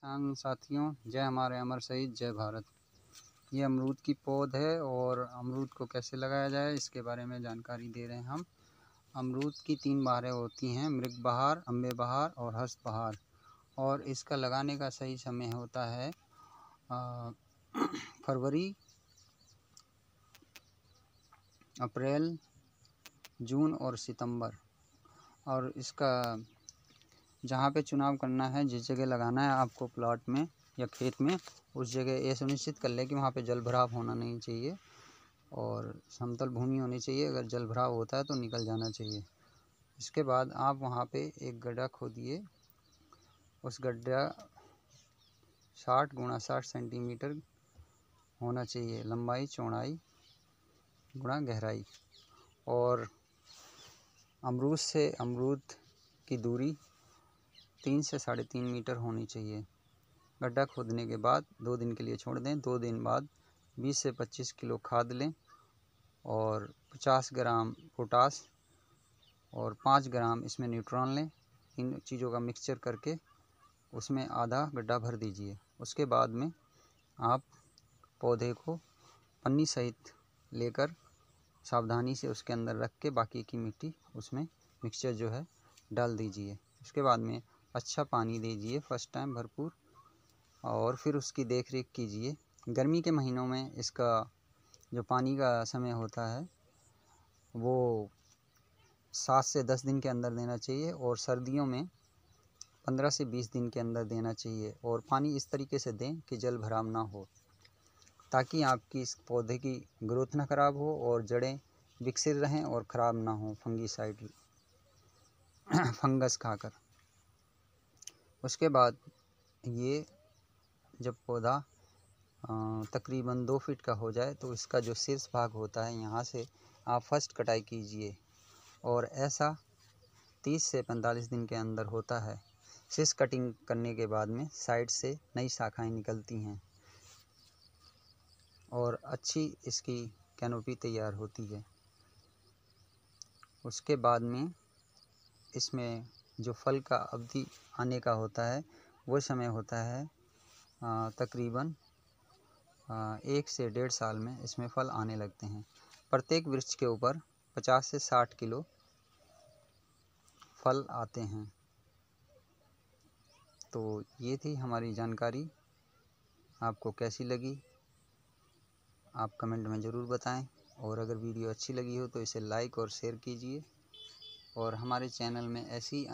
किसान साथियों जय हमारे अमर शहीद जय भारत ये अमरूद की पौध है और अमरूद को कैसे लगाया जाए इसके बारे में जानकारी दे रहे हैं हम अमरूद की तीन बहारें होती हैं मृग बहार अम्बे बहार और हस्त बहार और इसका लगाने का सही समय होता है फरवरी अप्रैल जून और सितंबर और इसका जहाँ पे चुनाव करना है जिस जगह लगाना है आपको प्लॉट में या खेत में उस जगह ये सुनिश्चित कर लें कि वहाँ पे जल भराव होना नहीं चाहिए और समतल भूमि होनी चाहिए अगर जल भराव होता है तो निकल जाना चाहिए इसके बाद आप वहाँ पे एक गड्ढा खोदिए उस गड्ढा साठ गुणा साठ सेंटीमीटर होना चाहिए लंबाई चौड़ाई गुणा गहराई और अमरूद से अमरूद की दूरी तीन से साढ़े तीन मीटर होनी चाहिए गड्ढा खोदने के बाद दो दिन के लिए छोड़ दें दो दिन बाद बीस से पच्चीस किलो खाद लें और पचास ग्राम पोटास और पाँच ग्राम इसमें न्यूट्रॉन लें इन चीज़ों का मिक्सचर करके उसमें आधा गड्ढा भर दीजिए उसके बाद में आप पौधे को पन्नी सहित लेकर सावधानी से उसके अंदर रख के बाकी की मिट्टी उसमें मिक्सचर जो है डाल दीजिए उसके बाद में अच्छा पानी दीजिए फर्स्ट टाइम भरपूर और फिर उसकी देख रेख कीजिए गर्मी के महीनों में इसका जो पानी का समय होता है वो सात से दस दिन के अंदर देना चाहिए और सर्दियों में पंद्रह से बीस दिन के अंदर देना चाहिए और पानी इस तरीके से दें कि जल भराव ना हो ताकि आपकी इस पौधे की ग्रोथ ना ख़राब हो और जड़ें विकसित रहें और ख़राब ना हो फंगी साइड फंगस खाकर उसके बाद ये जब पौधा तकरीबन दो फीट का हो जाए तो इसका जो शीर्ष भाग होता है यहाँ से आप फर्स्ट कटाई कीजिए और ऐसा तीस से पैंतालीस दिन के अंदर होता है शीर्ष कटिंग करने के बाद में साइड से नई शाखाएं निकलती हैं और अच्छी इसकी कैनोपी तैयार होती है उसके बाद में इसमें जो फल का अवधि आने का होता है वो समय होता है तकरीबन एक से डेढ़ साल में इसमें फल आने लगते हैं प्रत्येक वृक्ष के ऊपर पचास से साठ किलो फल आते हैं तो ये थी हमारी जानकारी आपको कैसी लगी आप कमेंट में ज़रूर बताएं और अगर वीडियो अच्छी लगी हो तो इसे लाइक और शेयर कीजिए और हमारे चैनल में ऐसी